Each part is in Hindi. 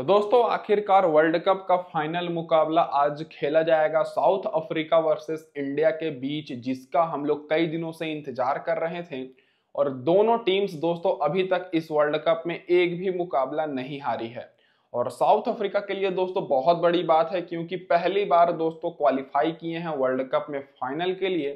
तो दोस्तों आखिरकार वर्ल्ड कप का फाइनल मुकाबला आज खेला जाएगा साउथ अफ्रीका वर्सेस इंडिया के बीच जिसका हम लोग कई दिनों से इंतजार कर रहे थे और दोनों टीम्स दोस्तों अभी तक इस वर्ल्ड कप में एक भी मुकाबला नहीं हारी है और साउथ अफ्रीका के लिए दोस्तों बहुत बड़ी बात है क्योंकि पहली बार दोस्तों क्वालिफाई किए हैं वर्ल्ड कप में फाइनल के लिए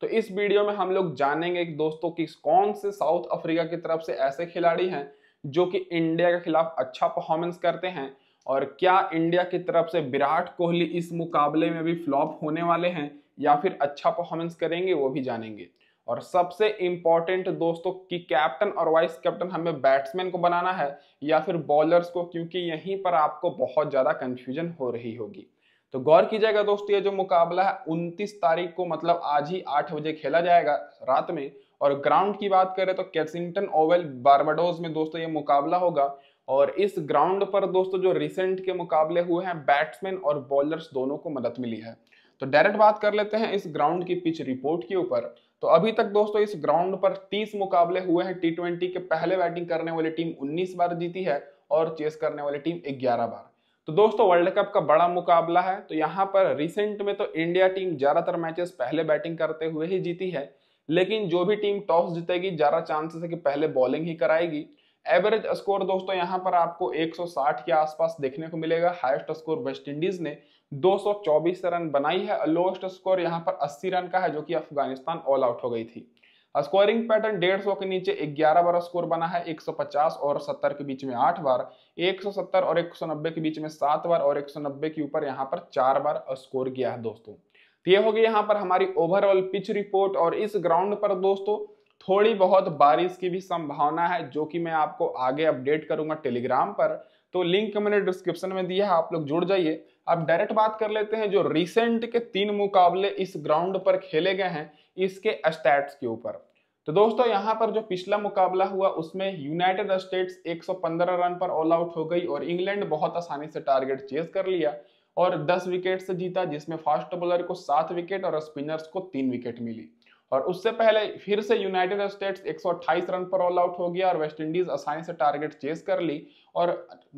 तो इस वीडियो में हम लोग जानेंगे दोस्तों कि कौन से साउथ अफ्रीका की तरफ से ऐसे खिलाड़ी हैं जो कि इंडिया के खिलाफ अच्छा परफॉर्मेंस करते हैं और क्या इंडिया की तरफ से विराट कोहली इस मुकाबले में भी फ्लॉप होने वाले हैं या फिर अच्छा परफॉर्मेंस करेंगे वो भी जानेंगे और सबसे इम्पॉर्टेंट दोस्तों कि कैप्टन और वाइस कैप्टन हमें बैट्समैन को बनाना है या फिर बॉलर्स को क्योंकि यहीं पर आपको बहुत ज़्यादा कन्फ्यूजन हो रही होगी तो गौर कीजिएगा दोस्तों ये जो मुकाबला है 29 तारीख को मतलब आज ही 8 बजे खेला जाएगा रात में और ग्राउंड की बात करें तो कैसिंगटन ओवल बारबाडोज में दोस्तों ये मुकाबला होगा और इस ग्राउंड पर दोस्तों जो रिसेंट के मुकाबले हुए हैं बैट्समैन और बॉलर्स दोनों को मदद मिली है तो डायरेक्ट बात कर लेते हैं इस ग्राउंड की पिच रिपोर्ट के ऊपर तो अभी तक दोस्तों इस ग्राउंड पर 30 मुकाबले हुए हैं टी के पहले बैटिंग करने वाली टीम 19 बार जीती है और चेस करने वाली टीम 11 बार तो दोस्तों वर्ल्ड कप का बड़ा मुकाबला है तो यहाँ पर रिसेंट में तो इंडिया टीम ज़्यादातर मैचेस पहले बैटिंग करते हुए ही जीती है लेकिन जो भी टीम टॉस जीतेगी ज्यादा चांसेस है कि पहले बॉलिंग ही कराएगी एवरेज स्कोर दोस्तों यहां पर आपको 160 के आसपास देखने को मिलेगा हाईएस्ट स्कोर वेस्ट इंडीज ने 224 रन बनाई है लोएस्ट स्कोर यहां पर 80 रन का है जो कि अफगानिस्तान ऑल आउट हो गई थी स्कोरिंग पैटर्न 150 के नीचे 11 बार स्कोर बना है 150 और 70 के बीच में 8 बार 170 और 190 के बीच में 7 बार और 190 के ऊपर यहाँ पर चार बार स्कोर गया है दोस्तों तो ये होगी यहाँ पर हमारी ओवरऑल पिच रिपोर्ट और इस ग्राउंड पर दोस्तों थोड़ी बहुत बारिश की भी संभावना है जो कि मैं आपको आगे अपडेट करूंगा टेलीग्राम पर तो लिंक मैंने डिस्क्रिप्शन में दिया है आप लोग जुड़ जाइए अब डायरेक्ट बात कर लेते हैं जो रिसेंट के तीन मुकाबले इस ग्राउंड पर खेले गए हैं इसके स्टैट्स के ऊपर तो दोस्तों यहाँ पर जो पिछला मुकाबला हुआ उसमें यूनाइटेड स्टेट्स 115 रन पर ऑल आउट हो गई और इंग्लैंड बहुत आसानी से टारगेट चेज कर लिया और 10 विकेट से जीता जिसमें फास्ट बॉलर को सात विकेट और स्पिनर्स को तीन विकेट मिली और उससे पहले फिर से यूनाइटेड स्टेट्स 128 रन पर ऑल आउट हो गया और वेस्ट इंडीज आसानी से टारगेट चेस कर ली और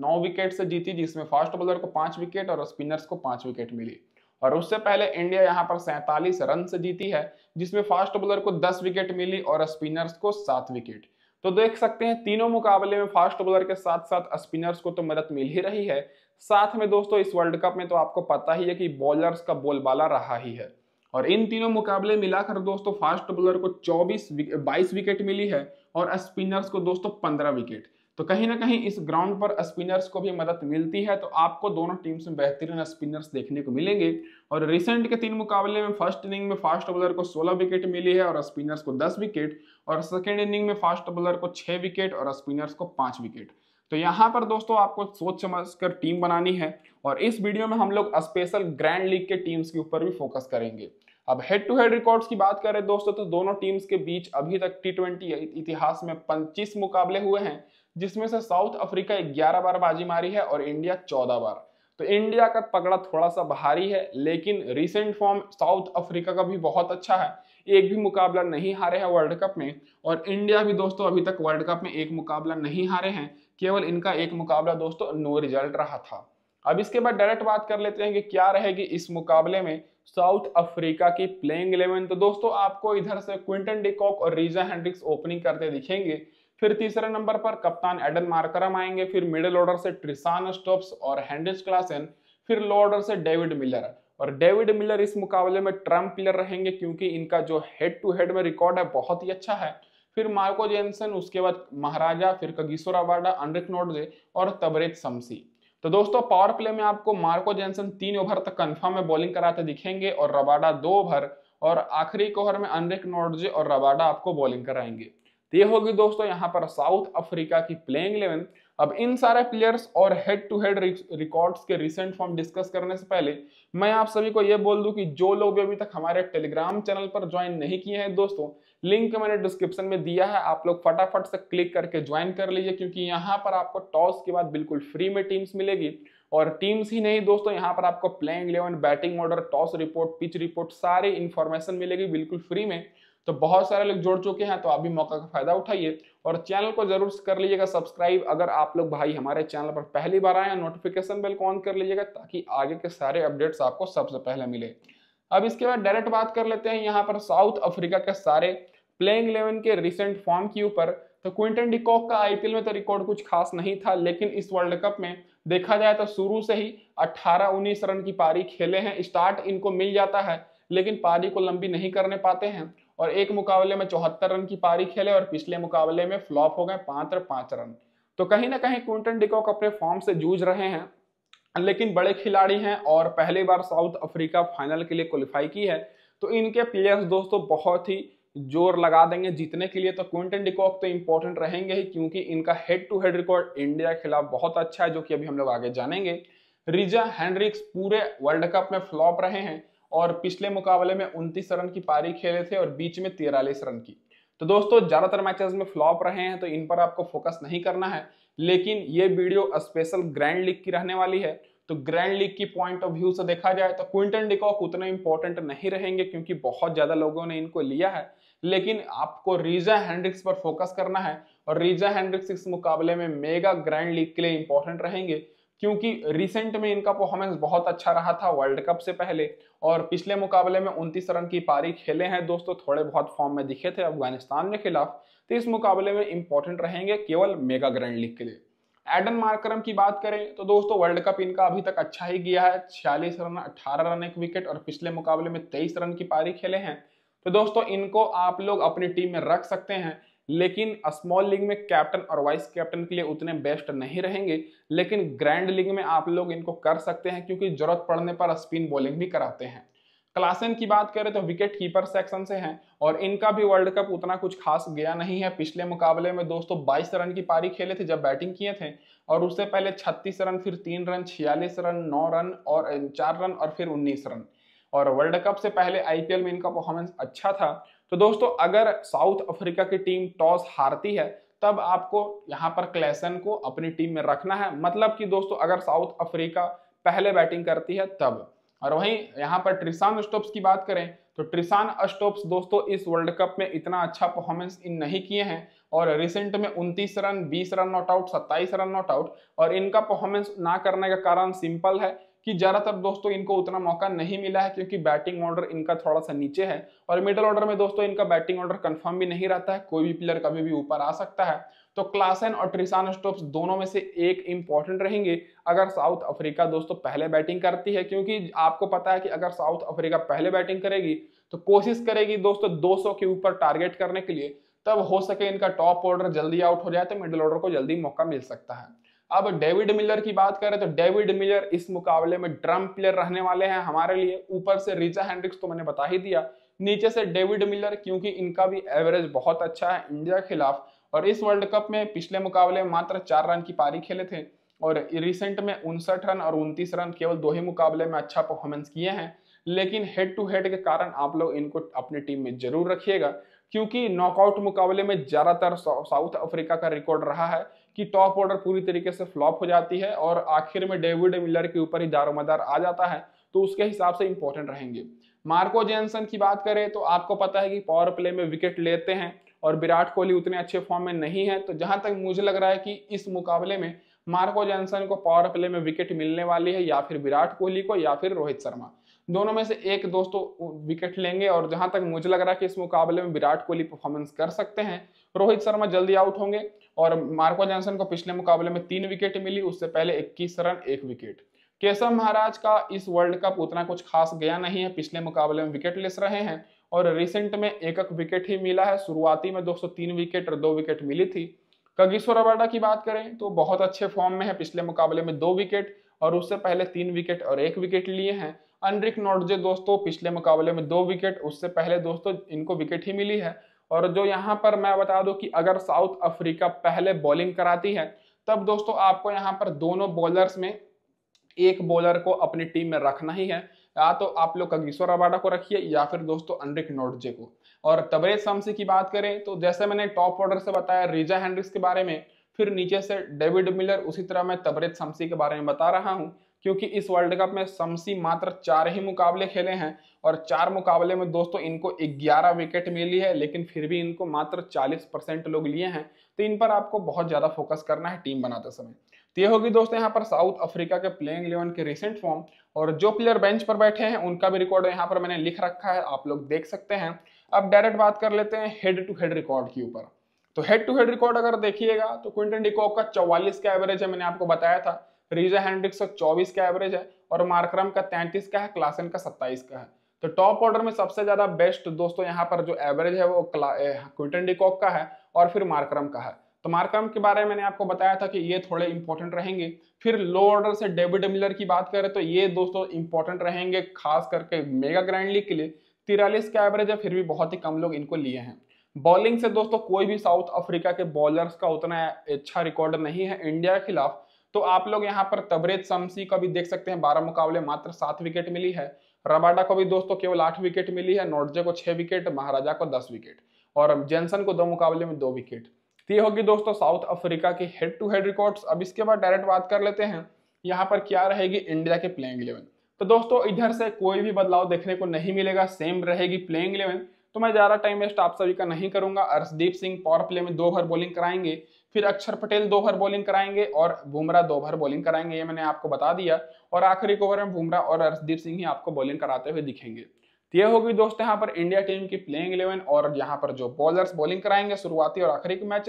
नौ विकेट से जीती जिसमें फास्ट बॉलर को पांच विकेट और स्पिनर्स को पांच विकेट मिली और उससे पहले इंडिया यहाँ पर सैंतालीस रन से जीती है जिसमें फास्ट बॉलर को दस विकेट मिली और स्पिनर्स को सात विकेट तो देख सकते हैं तीनों मुकाबले में फास्ट बॉलर के साथ साथ स्पिनर्स को तो मदद मिल ही रही है साथ में दोस्तों इस वर्ल्ड कप में तो आपको पता ही है कि बॉलर्स का बोलबाला रहा ही है और इन तीनों मुकाबले मिलाकर दोस्तों फास्ट बॉलर को 24 22 विकेट मिली है और स्पिनर्स को दोस्तों 15 विकेट तो कहीं ना कहीं इस ग्राउंड पर स्पिनर्स को भी मदद मिलती है तो आपको दोनों टीम्स में बेहतरीन स्पिनर्स देखने को मिलेंगे और रिसेंट के तीन मुकाबले में फर्स्ट इनिंग में फास्ट बॉलर को 16 विकेट मिली है और स्पिनर्स को 10 विकेट और सेकेंड इनिंग में फास्ट बॉलर को 6 विकेट और स्पिनर्स को 5 विकेट तो यहाँ पर दोस्तों आपको सोच समझ कर टीम बनानी है और इस वीडियो में हम लोग स्पेशल ग्रैंड लीग के टीम्स के ऊपर भी फोकस करेंगे अब हेड टू हेड रिकॉर्ड्स की बात करें दोस्तों तो दोनों टीम्स के बीच अभी तक टी इतिहास में पच्चीस मुकाबले हुए हैं जिसमें से साउथ अफ्रीका ग्यारह बार बाजी मारी है और इंडिया चौदह बार तो इंडिया का पगड़ा थोड़ा सा भारी है लेकिन रिसेंट फॉर्म साउथ अफ्रीका का भी बहुत अच्छा है एक भी मुकाबला नहीं हारे हैं वर्ल्ड कप में और इंडिया भी दोस्तों अभी तक वर्ल्ड कप में एक मुकाबला नहीं हारे हैं केवल इनका एक मुकाबला दोस्तों नो रिजल्ट रहा था अब इसके बाद डायरेक्ट बात कर लेते हैं कि क्या रहेगी इस मुकाबले में साउथ अफ्रीका की प्लेइंग इलेवन तो दोस्तों आपको इधर से क्विंटन डिकॉक और रीजा हैंड्रिक्स ओपनिंग करते दिखेंगे फिर तीसरे नंबर पर कप्तान एडन मार्करम आएंगे फिर मिडिल ऑर्डर से ट्रिसान स्टोप्स और हैंडिस क्लासन फिर लो ऑर्डर से डेविड मिलर और डेविड मिलर इस मुकाबले में ट्रम्प प्लेयर रहेंगे क्योंकि इनका जो हेड टू हेड में रिकॉर्ड है बहुत ही अच्छा है फिर मार्को जेनसन उसके बाद महाराजा फिर कगिसोर अवाडा अनरिक नोडे और तबरेज समसी तो दोस्तों पावर प्ले में आपको मार्को जेनसन तीन ओवर तक कन्फर्म में बॉलिंग कराते दिखेंगे और रबाडा दो ओवर और आखिरी ओवर में अनरिक नोडजे और रबाडा आपको बॉलिंग कराएंगे ये होगी दोस्तों यहाँ पर साउथ अफ्रीका की प्लेइंग इलेवन अब इन सारे प्लेयर्स और हेड टू हेड रिकॉर्ड्स के रिसेंट फॉर्म डिस्कस करने से पहले मैं आप सभी को यह बोल दूं कि जो लोग भी अभी तक हमारे टेलीग्राम चैनल पर ज्वाइन नहीं किए हैं दोस्तों लिंक मैंने डिस्क्रिप्शन में दिया है आप लोग फटाफट से क्लिक करके ज्वाइन कर लीजिए क्योंकि यहाँ पर आपको टॉस के बाद बिल्कुल फ्री में टीम्स मिलेगी और टीम्स ही नहीं दोस्तों यहाँ पर आपको playing eleven batting order toss report pitch report सारी इन्फॉर्मेशन मिलेगी बिल्कुल फ्री में तो बहुत सारे लोग जुड़ चुके हैं तो आप भी मौका का फायदा उठाइए और चैनल को जरूर कर लीजिएगा सब्सक्राइब अगर आप लोग भाई हमारे चैनल पर पहली बार आए नोटिफिकेशन बेल को ऑन कर लीजिएगा ताकि आगे के सारे अपडेट्स आपको सबसे पहले मिले अब इसके बाद डायरेक्ट बात कर लेते हैं यहाँ पर साउथ अफ्रीका के सारे प्लेइंग इलेवन के रिसेंट फॉर्म के ऊपर तो क्विंटन डिकॉक का आईपीएल में तो रिकॉर्ड कुछ खास नहीं था लेकिन इस वर्ल्ड कप में देखा जाए तो शुरू से ही 18-19 रन की पारी खेले हैं स्टार्ट इनको मिल जाता है लेकिन पारी को लंबी नहीं करने पाते हैं और एक मुकाबले में चौहत्तर रन की पारी खेले और पिछले मुकाबले में फ्लॉप हो गए पांच और पांच रन तो कहीं ना कहीं क्विंटन डिकॉक अपने फॉर्म से जूझ रहे हैं लेकिन बड़े खिलाड़ी हैं और पहली बार साउथ अफ्रीका फाइनल के लिए क्वालिफाई की है तो इनके प्लेयर्स दोस्तों बहुत ही जोर लगा देंगे जीतने के लिए तो क्विंटन डिकॉक तो इंपॉर्टेंट रहेंगे ही क्योंकि इनका head to head record India के खिलाफ बहुत अच्छा है जो कि अभी हम लोग आगे जानेंगे रिजा हैंड्रिक्स पूरे वर्ल्ड कप में फ्लॉप रहे हैं और पिछले मुकाबले में उनतीस रन की पारी खेले थे और बीच में तिरालीस रन की तो दोस्तों ज़्यादातर मैचेस में फ्लॉप रहे हैं तो इन पर आपको फोकस नहीं करना है लेकिन ये वीडियो स्पेशल ग्रैंड लीग की रहने वाली है तो ग्रैंड लीग की पॉइंट ऑफ व्यू से देखा जाए तो क्विंटन डिकॉक उतना इंपॉर्टेंट नहीं रहेंगे क्योंकि बहुत ज़्यादा लोगों ने इनको लिया है लेकिन आपको रीजा हैंड्रिक्स पर फोकस करना है और रीजा हैंड्रिक्स इस मुकाबले में मेगा ग्रैंड लीग के लिए इंपॉर्टेंट रहेंगे क्योंकि रिसेंट में इनका परफॉर्मेंस बहुत अच्छा रहा था वर्ल्ड कप से पहले और पिछले मुकाबले में उनतीस रन की पारी खेले हैं दोस्तों थोड़े बहुत फॉर्म में दिखे थे अफगानिस्तान के खिलाफ तो इस मुकाबले में इंपॉर्टेंट रहेंगे केवल मेगा ग्रैंड लीग के लिए एडन मार्करम की बात करें तो दोस्तों वर्ल्ड कप इनका अभी तक अच्छा ही गया है छियालीस रन अट्ठारह रन एक विकेट और पिछले मुकाबले में तेईस रन की पारी खेले हैं तो दोस्तों इनको आप लोग अपनी टीम में रख सकते हैं लेकिन स्मॉल लीग में कैप्टन और वाइस कैप्टन के लिए उतने बेस्ट नहीं रहेंगे लेकिन ग्रैंड लीग में आप लोग इनको कर सकते हैं क्योंकि जरूरत पड़ने पर स्पिन बॉलिंग भी कराते हैं क्लासन की बात करें तो विकेट कीपर सेक्शन से हैं और इनका भी वर्ल्ड कप उतना कुछ खास गया नहीं है पिछले मुकाबले में दोस्तों 22 रन की पारी खेले थे जब बैटिंग किए थे और उससे पहले 36 रन फिर 3 रन 46 रन 9 रन और 4 रन और फिर 19 रन और वर्ल्ड कप से पहले आईपीएल में इनका परफॉर्मेंस अच्छा था तो दोस्तों अगर साउथ अफ्रीका की टीम टॉस हारती है तब आपको यहाँ पर क्लेसन को अपनी टीम में रखना है मतलब कि दोस्तों अगर साउथ अफ्रीका पहले बैटिंग करती है तब और वहीं यहाँ पर ट्रिसान स्टोप्स की बात करें तो ट्रिसान स्टोप्स दोस्तों इस वर्ल्ड कप में इतना अच्छा परफॉर्मेंस इन नहीं किए हैं और रिसेंट में उन्तीस रन बीस रन नॉट आउट सत्ताईस रन नॉट आउट और इनका परफॉर्मेंस ना करने का कारण सिंपल है कि ज़्यादातर दोस्तों इनको उतना मौका नहीं मिला है क्योंकि बैटिंग ऑर्डर इनका थोड़ा सा नीचे है और मिडल ऑर्डर में दोस्तों इनका बैटिंग ऑर्डर कंफर्म भी नहीं रहता है कोई भी प्लेयर कभी भी ऊपर आ सकता है तो क्लासन और ट्रिसान स्टोप्स दोनों में से एक इंपॉर्टेंट रहेंगे अगर साउथ अफ्रीका दोस्तों पहले बैटिंग करती है क्योंकि आपको पता है कि अगर साउथ अफ्रीका पहले बैटिंग करेगी तो कोशिश करेगी दोस्तों 200 के ऊपर टारगेट करने के लिए तब हो सके इनका टॉप ऑर्डर जल्दी आउट हो जाए तो मिडिल ऑर्डर को जल्दी मौका मिल सकता है अब डेविड मिलर की बात करें तो डेविड मिलर इस मुकाबले में ड्रम प्लेयर रहने वाले हैं हमारे लिए ऊपर से रिचा हैंड्रिक्स तो मैंने बता ही दिया नीचे से डेविड मिलर क्योंकि इनका भी एवरेज बहुत अच्छा है इंडिया के खिलाफ और इस वर्ल्ड कप में पिछले मुकाबले में मात्र चार रन की पारी खेले थे और रिसेंट में उनसठ रन और उनतीस रन केवल दो ही मुकाबले में अच्छा परफॉर्मेंस किए हैं लेकिन हेड टू हेड के कारण आप लोग इनको अपनी टीम में जरूर रखिएगा क्योंकि नॉकआउट मुकाबले में ज़्यादातर साउथ अफ्रीका का रिकॉर्ड रहा है कि टॉप ऑर्डर पूरी तरीके से फ्लॉप हो जाती है और आखिर में डेविड मिलर के ऊपर ही दारोमदार आ जाता है तो उसके हिसाब से इंपॉर्टेंट रहेंगे मार्को जेनसन की बात करें तो आपको पता है कि पावर प्ले में विकेट लेते हैं और विराट कोहली उतने अच्छे फॉर्म में नहीं है तो जहां तक मुझे लग रहा है कि इस मुकाबले में मार्को जेनसन को पावर प्ले में विकेट मिलने वाली है या फिर विराट कोहली को या फिर रोहित शर्मा दोनों में से एक दोस्तों तो विकेट लेंगे और जहां तक मुझे लग रहा है कि इस मुकाबले में विराट कोहली परफॉर्मेंस कर सकते हैं रोहित शर्मा जल्दी आउट होंगे और मार्को जॉनसन को पिछले मुकाबले में तीन विकेट मिली उससे पहले इक्कीस रन एक विकेट केशव महाराज का इस वर्ल्ड कप उतना कुछ खास गया नहीं है पिछले मुकाबले में विकेट लेस रहे हैं और रिसेंट में एक एक विकेट ही मिला है शुरुआती में दोस्तों तीन विकेट और दो विकेट मिली थी कगिश्वर अबाडा की बात करें तो बहुत अच्छे फॉर्म में है पिछले मुकाबले में दो विकेट और उससे पहले तीन विकेट और एक विकेट लिए हैं अनरिक नोटजे दोस्तों पिछले मुकाबले में दो विकेट उससे पहले दोस्तों इनको विकेट ही मिली है और जो यहाँ पर मैं बता दूं कि अगर साउथ अफ्रीका पहले बॉलिंग कराती है तब दोस्तों आपको यहाँ पर दोनों बॉलर्स में एक बॉलर को अपनी टीम में रखना ही है या तो आप लोग कगिसोर अबाडा को रखिए या फिर दोस्तों अनरिक नोटजे को और तबरेज शमसी की बात करें तो जैसे मैंने टॉप ऑर्डर से बताया रिजा हैंड्रिक्स के बारे में फिर नीचे से डेविड मिलर उसी तरह मैं तबरेज शमसी के बारे में बता रहा हूँ क्योंकि इस वर्ल्ड कप में शमसी मात्र चार ही मुकाबले खेले हैं और चार मुकाबले में दोस्तों इनको 11 विकेट मिली है लेकिन फिर भी इनको मात्र 40 परसेंट लोग लिए हैं तो इन पर आपको बहुत ज़्यादा फोकस करना है टीम बनाते समय तो ये होगी दोस्तों यहाँ पर साउथ अफ्रीका के प्लेइंग इलेवन के रिसेंट फॉर्म और जो प्लेयर बेंच पर बैठे हैं उनका भी रिकॉर्ड यहाँ पर मैंने लिख रखा है आप लोग देख सकते हैं अब डायरेक्ट बात कर लेते हैं हेड टू हेड रिकॉर्ड के ऊपर तो हेड टू हेड रिकॉर्ड अगर देखिएगा तो क्विंटन डिकॉक का चौवालीस का एवरेज है मैंने आपको बताया था रीजा हैंड्रिक्स का चौबीस का एवरेज है और मार्क्रम का तैंतीस का है क्लासन का सत्ताईस का है तो टॉप ऑर्डर में सबसे ज्यादा बेस्ट दोस्तों यहाँ पर जो एवरेज है वो क्विंटन डिकॉक का है और फिर मार्क्रम का है तो मार्क्रम के बारे में मैंने आपको बताया था कि ये थोड़े इंपॉर्टेंट रहेंगे फिर लो ऑर्डर से डेविड मिलर की बात करें तो ये दोस्तों इंपॉर्टेंट रहेंगे खास करके मेगा ग्रैंड लीग के लिए तिरालीस का एवरेज है फिर भी बहुत ही कम लोग इनको लिए हैं बॉलिंग से दोस्तों कोई भी साउथ अफ्रीका के बॉलर्स का उतना अच्छा रिकॉर्ड नहीं है इंडिया के खिलाफ तो आप लोग यहाँ पर तबरेज शमसी का भी देख सकते हैं बारह मुकाबले मात्र सात विकेट मिली है रबाडा को भी दोस्तों केवल आठ विकेट मिली है नोटजे को छह विकेट महाराजा को दस विकेट और जेनसन को दो मुकाबले में दो विकेट तो ये होगी दोस्तों साउथ अफ्रीका की हेड टू हेड रिकॉर्ड्स अब इसके बाद डायरेक्ट बात कर लेते हैं यहाँ पर क्या रहेगी इंडिया के प्लेइंग इलेवन तो दोस्तों इधर से कोई भी बदलाव देखने को नहीं मिलेगा सेम रहेगी प्लेइंग इलेवन तो मैं ज़्यादा टाइम वेस्ट आप सभी का नहीं करूंगा अर्शदीप सिंह पॉर प्ले में दो ओवर बॉलिंग कराएंगे फिर अक्षर पटेल दो ओवर बॉलिंग कराएंगे और बुमरा दो ओवर बॉलिंग कराएंगे ये मैंने आपको बता दिया और आखिरी ओवर में बुमरा और अर्शदीप सिंह ही आपको बॉलिंग कराते हुए दिखेंगे तो ये होगी दोस्तों यहाँ पर इंडिया टीम की प्लेइंग इलेवन और यहाँ पर जो बॉलर्स बॉलिंग कराएंगे शुरुआती और आखिरी मैच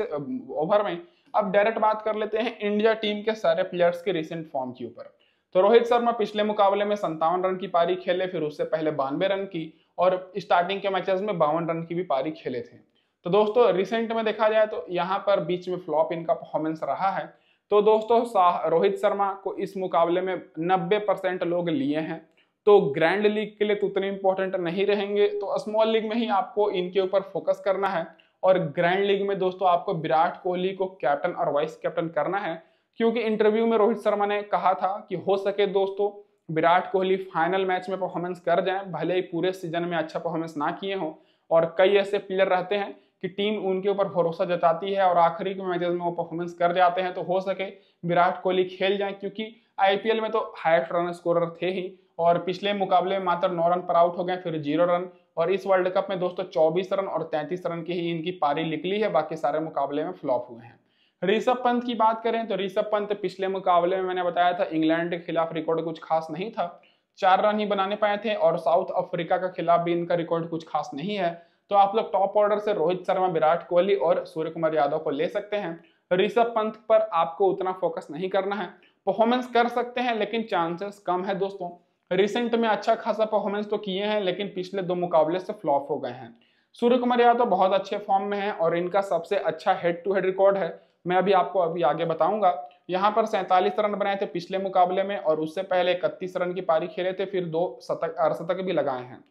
ओवर में अब डायरेक्ट बात कर लेते हैं इंडिया टीम के सारे प्लेयर्स के रिसेंट फॉर्म के ऊपर तो रोहित शर्मा पिछले मुकाबले में संतावन रन की पारी खेले फिर उससे पहले बानवे रन की और स्टार्टिंग के मैचेस में बावन रन की भी पारी खेले थे तो दोस्तों रिसेंट में देखा जाए तो यहाँ पर बीच में फ्लॉप इनका परफॉर्मेंस रहा है तो दोस्तों शाह रोहित शर्मा को इस मुकाबले में 90 परसेंट लोग लिए हैं तो ग्रैंड लीग के लिए तो उतने इंपॉर्टेंट नहीं रहेंगे तो स्मॉल लीग में ही आपको इनके ऊपर फोकस करना है और ग्रैंड लीग में दोस्तों आपको विराट कोहली को कैप्टन और वाइस कैप्टन करना है क्योंकि इंटरव्यू में रोहित शर्मा ने कहा था कि हो सके दोस्तों विराट कोहली फाइनल मैच में परफॉर्मेंस कर जाए भले ही पूरे सीजन में अच्छा परफॉर्मेंस ना किए हों और कई ऐसे प्लेयर रहते हैं कि टीम उनके ऊपर भरोसा जताती है और आखिरी के मैचेस में वो परफॉर्मेंस कर जाते हैं तो हो सके विराट कोहली खेल जाए क्योंकि आईपीएल में तो हाइस्ट रन स्कोरर थे ही और पिछले मुकाबले में मात्र नौ रन पर आउट हो गए फिर जीरो रन और इस वर्ल्ड कप में दोस्तों चौबीस रन और तैंतीस रन की ही इनकी पारी निकली है बाकी सारे मुकाबले में फ्लॉप हुए हैं ऋषभ पंत की बात करें तो ऋषभ पंत पिछले मुकाबले में मैंने बताया था इंग्लैंड के खिलाफ रिकॉर्ड कुछ खास नहीं था चार रन ही बनाने पाए थे और साउथ अफ्रीका के खिलाफ भी इनका रिकॉर्ड कुछ खास नहीं है तो आप लोग टॉप ऑर्डर से रोहित शर्मा विराट कोहली और सूर्य कुमार यादव को ले सकते हैं ऋषभ पंत पर आपको उतना फोकस नहीं करना है परफॉर्मेंस कर सकते हैं लेकिन चांसेस कम है दोस्तों रिसेंट में अच्छा खासा परफॉर्मेंस तो किए हैं लेकिन पिछले दो मुकाबले से फ्लॉप हो गए हैं सूर्य कुमार यादव बहुत अच्छे फॉर्म में है और इनका सबसे अच्छा हेड टू हेड रिकॉर्ड है मैं अभी आपको अभी आगे बताऊंगा यहाँ पर सैंतालीस रन बनाए थे पिछले मुकाबले में और उससे पहले इकतीस रन की पारी खेले थे फिर दो शतक अर्शतक भी लगाए हैं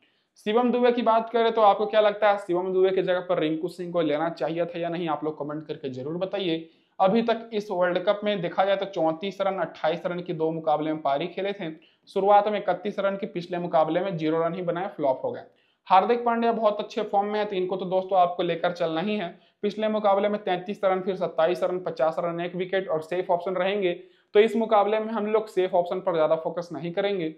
शिवम दुबे की बात करें तो आपको क्या लगता है शिवम दुबे की जगह पर रिंकू सिंह को लेना चाहिए था या नहीं आप लोग कमेंट करके जरूर बताइए अभी तक इस वर्ल्ड कप में देखा जाए तो चौंतीस रन अट्ठाईस रन की दो मुकाबले में पारी खेले थे शुरुआत में इकतीस रन के पिछले मुकाबले में जीरो रन ही बनाए फ्लॉप हो गए हार्दिक पांड्या बहुत अच्छे फॉर्म में है तो इनको तो दोस्तों आपको लेकर चलना ही है पिछले मुकाबले में तैंतीस रन फिर सत्ताईस रन पचास रन एक विकेट और सेफ ऑप्शन रहेंगे तो इस मुकाबले में हम लोग सेफ ऑप्शन पर ज्यादा फोकस नहीं करेंगे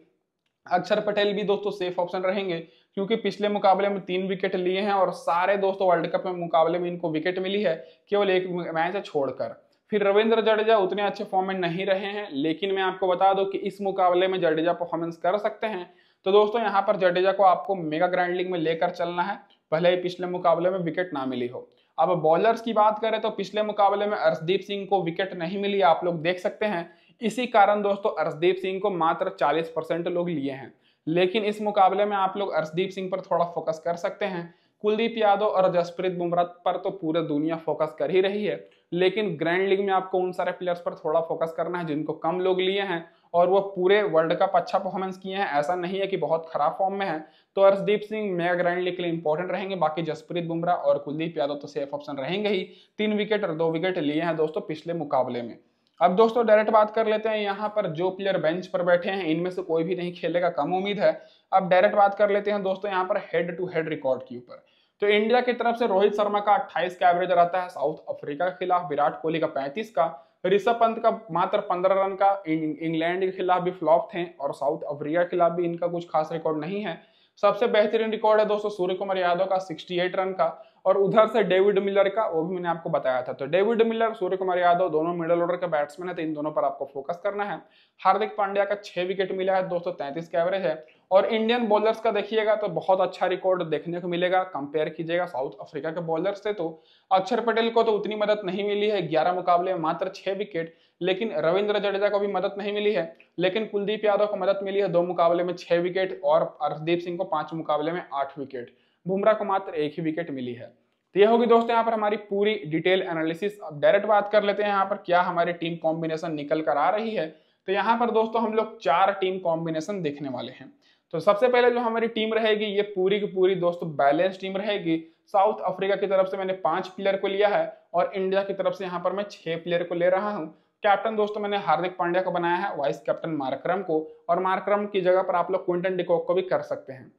अक्षर पटेल भी दोस्तों सेफ ऑप्शन रहेंगे क्योंकि पिछले मुकाबले में तीन विकेट लिए हैं और सारे दोस्तों वर्ल्ड कप में मुकाबले में इनको विकेट मिली है केवल एक मैच छोड़कर फिर रविंद्र जडेजा उतने अच्छे फॉर्म में नहीं रहे हैं लेकिन मैं आपको बता दूं कि इस मुकाबले में जडेजा परफॉर्मेंस कर सकते हैं तो दोस्तों यहाँ पर जडेजा को आपको मेगा ग्रैंड लीग में लेकर चलना है भले ही पिछले मुकाबले में विकेट ना मिली हो अब बॉलर्स की बात करें तो पिछले मुकाबले में अर्शदीप सिंह को विकेट नहीं मिली आप लोग देख सकते हैं इसी कारण दोस्तों अर्शदीप सिंह को मात्र 40 परसेंट लोग लिए हैं लेकिन इस मुकाबले में आप लोग अर्शदीप सिंह पर थोड़ा फोकस कर सकते हैं कुलदीप यादव और जसप्रीत बुमराह पर तो पूरे दुनिया फोकस कर ही रही है लेकिन ग्रैंड लीग में आपको उन सारे प्लेयर्स पर थोड़ा फोकस करना है जिनको कम लोग लिए हैं और वो पूरे वर्ल्ड कप अच्छा परफॉर्मेंस किए हैं ऐसा नहीं है कि बहुत खराब फॉर्म में है तो Arshdeep Singh mega grand league के लिए इंपॉर्टेंट रहेंगे बाकी जसप्रीत बुमराह और कुलदीप यादव तो सेफ ऑप्शन रहेंगे ही तीन विकेट और दो विकेट लिए हैं दोस्तों पिछले मुकाबले में अब दोस्तों डायरेक्ट बात कर लेते हैं यहाँ पर जो प्लेयर बेंच पर बैठे हैं इनमें से कोई भी नहीं खेलेगा कम उम्मीद है अब डायरेक्ट बात कर लेते हैं दोस्तों यहाँ पर हेड टू हेड रिकॉर्ड के ऊपर तो इंडिया की तरफ से रोहित शर्मा का 28 का एवरेज रहता है साउथ अफ्रीका के खिलाफ विराट कोहली का 35 का ऋषभ पंत का मात्र 15 रन का इंग्लैंड के खिलाफ भी फ्लॉप थे और साउथ अफ्रीका के खिलाफ भी इनका कुछ खास रिकॉर्ड नहीं है सबसे बेहतरीन रिकॉर्ड है दोस्तों सूर्य कुमार यादव का 68 रन का और उधर से डेविड मिलर का वो भी मैंने आपको बताया था तो David Miller Suryakumar Yadav दोनों मिडल ऑर्डर के बैट्समैन है तो इन दोनों पर आपको फोकस करना है हार्दिक पांड्या का छह विकेट मिला है दो का एवरेज है और इंडियन बॉलर्स का देखिएगा तो बहुत अच्छा रिकॉर्ड देखने को मिलेगा कंपेयर कीजिएगा साउथ अफ्रीका के बॉलर्स से तो अक्षर पटेल को तो उतनी मदद नहीं मिली है ग्यारह मुकाबले में मात्र छह विकेट लेकिन रविंद्र जडेजा को भी मदद नहीं मिली है लेकिन कुलदीप यादव को मदद मिली है दो मुकाबले में छह विकेट और हरदीप सिंह को पांच मुकाबले में आठ विकेट बुमराह को मात्र एक ही विकेट मिली है तो ये होगी दोस्तों यहाँ पर हमारी पूरी डिटेल एनालिसिस अब डायरेक्ट बात कर लेते हैं यहाँ पर क्या हमारी टीम कॉम्बिनेशन निकल कर आ रही है तो यहाँ पर दोस्तों हम लोग चार टीम कॉम्बिनेशन देखने वाले हैं तो सबसे पहले जो हमारी टीम रहेगी ये पूरी की पूरी दोस्तों बैलेंस टीम रहेगी साउथ अफ्रीका की तरफ से मैंने पांच प्लेयर को लिया है और इंडिया की तरफ से यहाँ पर मैं छह प्लेयर को ले रहा हूँ कैप्टन दोस्तों मैंने हार्दिक पांड्या को बनाया है वाइस कैप्टन मार्करम को और मार्करम की जगह पर आप लोग क्विंटन डिकॉक को भी कर सकते हैं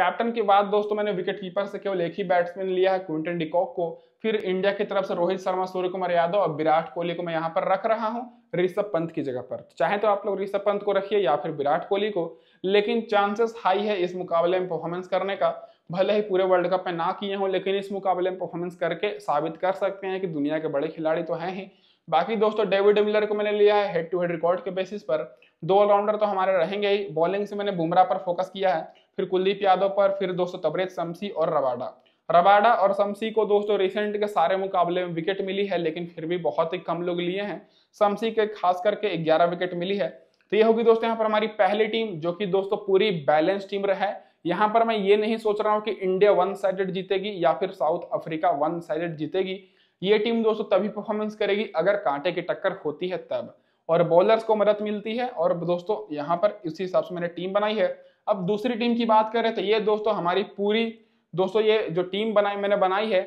कैप्टन के बाद दोस्तों मैंने विकेट कीपर से केवल एक ही बैट्समैन लिया है क्विंटन डिकॉक को फिर इंडिया की तरफ से रोहित शर्मा सूर्य कुमार यादव और विराट कोहली को मैं यहाँ पर रख रहा हूँ ऋषभ पंत की जगह पर चाहे तो आप लोग ऋषभ पंत को रखिए या फिर विराट कोहली को लेकिन चांसेस हाई है इस मुकाबले में परफॉर्मेंस करने का भले ही पूरे वर्ल्ड कप में ना किए हों लेकिन इस मुकाबले में परफॉर्मेंस करके साबित कर सकते हैं कि दुनिया के बड़े खिलाड़ी तो हैं ही बाकी दोस्तों डेविड मिलर को मैंने लिया है हेड टू हेड रिकॉर्ड के बेसिस पर दो ऑलराउंडर तो हमारे रहेंगे ही बॉलिंग से मैंने बुमराह पर फोकस किया है फिर कुलदीप यादव पर फिर दोस्तों तबरेज शमसी और रबाडा रबाडा और शमसी को दोस्तों रिसेंट के सारे मुकाबले में विकेट मिली है लेकिन फिर भी बहुत ही कम लोग लिए हैं शमसी के खास करके ग्यारह विकेट मिली है तो ये होगी दोस्तों यहाँ पर हमारी पहली टीम जो कि दोस्तों पूरी बैलेंस टीम रहे यहाँ पर मैं ये नहीं सोच रहा हूँ कि इंडिया वन साइडेड जीतेगी या फिर साउथ अफ्रीका वन साइडेड जीतेगी ये टीम दोस्तों तभी परफॉर्मेंस करेगी अगर कांटे की टक्कर होती है तब और बॉलर्स को मदद मिलती है और दोस्तों यहाँ पर इसी हिसाब से मैंने टीम बनाई है अब दूसरी टीम की बात करें तो ये दोस्तों हमारी पूरी दोस्तों ये जो टीम बनाई मैंने बनाई है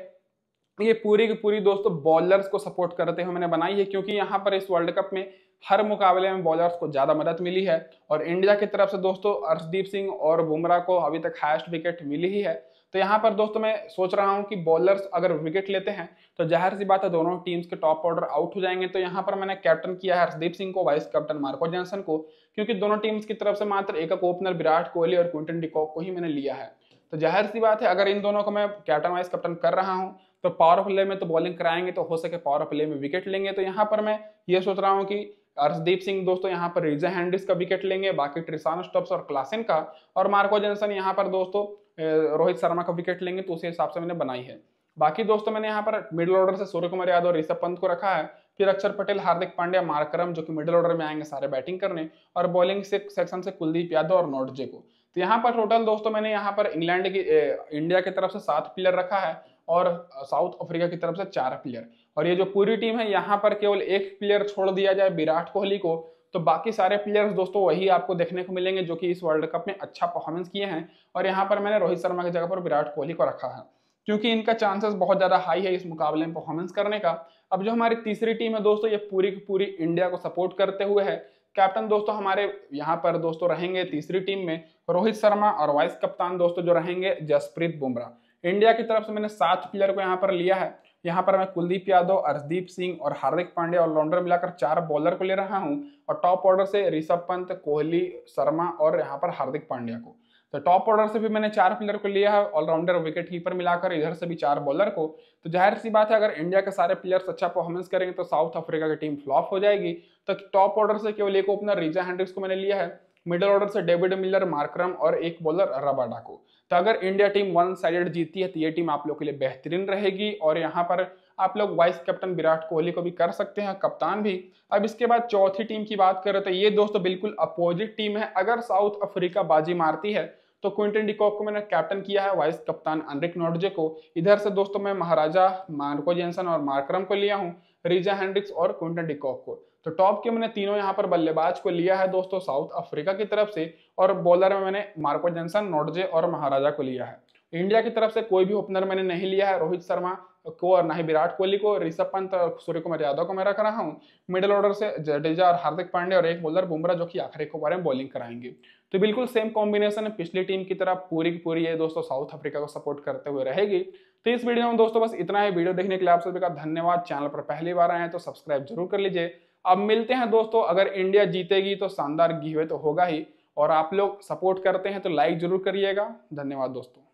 ये पूरी की पूरी दोस्तों बॉलर्स को सपोर्ट करते हुए मैंने बनाई है क्योंकि यहाँ पर इस वर्ल्ड कप में हर मुकाबले में बॉलर्स को ज़्यादा मदद मिली है और इंडिया की तरफ से दोस्तों अर्शदीप सिंह और बुमराह को अभी तक हाइस्ट विकेट मिली ही है तो यहाँ पर दोस्तों मैं सोच रहा हूँ कि बॉलर्स अगर विकेट लेते हैं तो जाहिर सी बात है दोनों टीम्स के टॉप ऑर्डर आउट हो जाएंगे तो यहाँ पर मैंने कैप्टन किया है हरदीप सिंह को वाइस कैप्टन मार्को जैनसन को क्योंकि दोनों टीम्स की तरफ से मात्र एक ओपनर विराट कोहली और क्विंटन डिकॉक को ही मैंने लिया है तो जाहिर सी बात है अगर इन दोनों को मैं कैप्टन वाइस कैप्टन कर रहा हूँ तो पावर प्ले में तो बॉलिंग कराएंगे तो हो सके पावर प्ले में विकेट लेंगे तो यहाँ पर मैं ये सोच रहा हूँ कि अर्शदीप सिंह दोस्तों यहाँ पर रिजा हैंडिस का विकेट लेंगे बाकी ट्रिसान स्टॉप्स और क्लासिन का और मार्को जेनसन यहाँ पर दोस्तों रोहित शर्मा का विकेट लेंगे तो उसी हिसाब से मैंने बनाई है बाकी दोस्तों मैंने यहाँ पर मिडिल ऑर्डर से सूर्य कुमार यादव ऋषभ पंत को रखा है फिर अक्षर पटेल हार्दिक पांड्या मारकरम जो कि मिडिल ऑर्डर में आएंगे सारे बैटिंग करने और बॉलिंग से सेक्शन से कुलदीप यादव और नोटजे को तो यहाँ पर टोटल दोस्तों मैंने यहाँ पर इंग्लैंड की इंडिया की तरफ से सात प्लेयर रखा है और साउथ अफ्रीका की तरफ से चार प्लेयर और ये जो पूरी टीम है यहाँ पर केवल एक प्लेयर छोड़ दिया जाए विराट कोहली को तो बाकी सारे प्लेयर्स दोस्तों वही आपको देखने को मिलेंगे जो कि इस वर्ल्ड कप में अच्छा परफॉर्मेंस किए हैं और यहाँ पर मैंने रोहित शर्मा की जगह पर विराट कोहली को रखा है क्योंकि इनका चांसेस बहुत ज़्यादा हाई है इस मुकाबले में परफॉर्मेंस करने का अब जो हमारी तीसरी टीम है दोस्तों ये पूरी की पूरी इंडिया को सपोर्ट करते हुए है कैप्टन दोस्तों हमारे यहाँ पर दोस्तों रहेंगे तीसरी टीम में रोहित शर्मा और वाइस कप्तान दोस्तों जो रहेंगे जसप्रीत बुमराह इंडिया की तरफ से मैंने सात प्लेयर को यहाँ पर लिया है यहाँ पर मैं कुलदीप यादव अर्शदीप सिंह और हार्दिक पांड्या और लॉन्डर मिलाकर चार बॉलर को ले रहा हूँ और टॉप ऑर्डर से ऋषभ पंत कोहली शर्मा और यहाँ पर हार्दिक पांड्या को तो टॉप ऑर्डर से भी मैंने चार प्लेयर को लिया है ऑलराउंडर विकेट कीपर मिलाकर इधर से भी चार बॉलर को तो जाहिर सी बात है अगर इंडिया के सारे प्लेयर्स अच्छा परफॉर्मेंस करेंगे तो साउथ अफ्रीका की टीम फ्लॉप हो जाएगी तो टॉप ऑर्डर से केवल एक ओपनर रिजा हैंड्रिक्स को मैंने लिया है मिडल ऑर्डर से डेविड मिलर मार्क्रम और एक बॉलर रबाडा को तो अगर इंडिया टीम वन साइडेड जीती है तो ये टीम आप लोग के लिए बेहतरीन रहेगी और यहाँ पर आप लोग वाइस कैप्टन विराट कोहली को भी कर सकते हैं कप्तान भी अब इसके बाद चौथी टीम की बात करें तो ये दोस्तों बिल्कुल अपोजिट टीम है अगर साउथ अफ्रीका बाजी मारती है तो क्विंटन डिकॉक को मैंने कैप्टन किया है वाइस कप्तान अनरिक नोडजे को इधर से दोस्तों मैं महाराजा मार्को जेंसन और मार्क्रम को लिया हूँ रिजा हेंड्रिक्स और क्विंटन डिकॉक को तो टॉप के मैंने तीनों यहाँ पर बल्लेबाज को लिया है दोस्तों साउथ अफ्रीका की तरफ से और बॉलर में मैंने मार्को जनसन नोटजे और महाराजा को लिया है इंडिया की तरफ से कोई भी ओपनर मैंने नहीं लिया है रोहित शर्मा को और ना ही विराट कोहली को ऋषभ पंत और सूर्य कुमार यादव को मैं रख रहा हूँ मिडिल ऑर्डर से जडेजा और हार्दिक पांडे और एक बॉलर बुमराह जो कि आखिरी के ओवर में बॉलिंग कराएंगे तो बिल्कुल सेम कॉम्बिनेशन है पिछली टीम की तरह पूरी की पूरी ये दोस्तों साउथ अफ्रीका को सपोर्ट करते हुए रहेगी तो इस वीडियो में दोस्तों बस इतना ही वीडियो देखने के लिए आप सभी का धन्यवाद चैनल पर पहली बार आए हैं तो सब्सक्राइब जरूर कर लीजिए अब मिलते हैं दोस्तों अगर इंडिया जीतेगी तो शानदार गिवे तो होगा ही और आप लोग सपोर्ट करते हैं तो लाइक जरूर करिएगा धन्यवाद दोस्तों